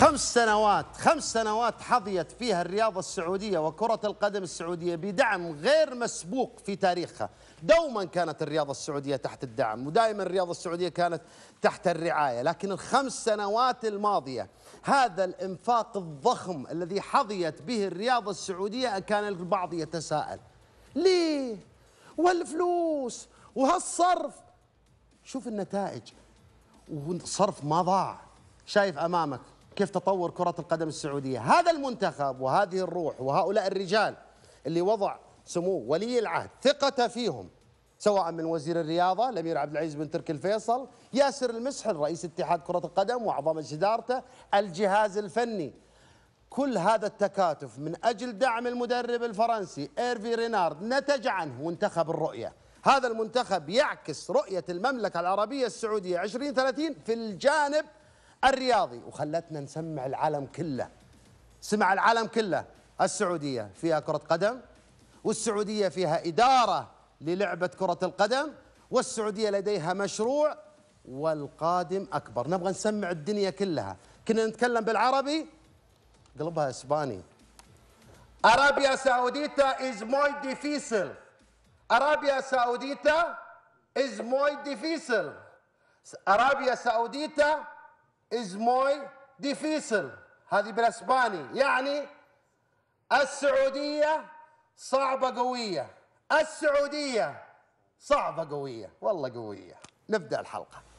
خمس سنوات خمس سنوات حظيت فيها الرياضة السعودية وكرة القدم السعودية بدعم غير مسبوق في تاريخها دوما كانت الرياضة السعودية تحت الدعم ودائما الرياضة السعودية كانت تحت الرعاية لكن الخمس سنوات الماضية هذا الإنفاق الضخم الذي حظيت به الرياضة السعودية كان البعض يتساءل ليه والفلوس وهالصرف شوف النتائج وصرف ما ضاع شايف أمامك كيف تطور كرة القدم السعودية هذا المنتخب وهذه الروح وهؤلاء الرجال اللي وضع سمو ولي العهد ثقته فيهم سواء من وزير الرياضة الأمير عبد العزيز بن تركي الفيصل ياسر المسحل رئيس اتحاد كرة القدم وأعضاء إدارته الجهاز الفني كل هذا التكاتف من أجل دعم المدرب الفرنسي إيرفي رينارد نتج عنه منتخب الرؤية هذا المنتخب يعكس رؤية المملكة العربية السعودية 2030 في الجانب الرياضي وخلتنا نسمع العالم كله سمع العالم كله السعودية فيها كرة قدم والسعودية فيها إدارة للعبة كرة القدم والسعودية لديها مشروع والقادم أكبر نبغى نسمع الدنيا كلها كنا نتكلم بالعربي قلبها إسباني أرابيا سعوديتا is muy difícil أرابيا سعوديتا is muy difícil أرابيا سعوديتا is موي ديفيسل هذه بالاسباني يعني السعوديه صعبه قويه السعوديه صعبه قويه والله قويه نبدا الحلقه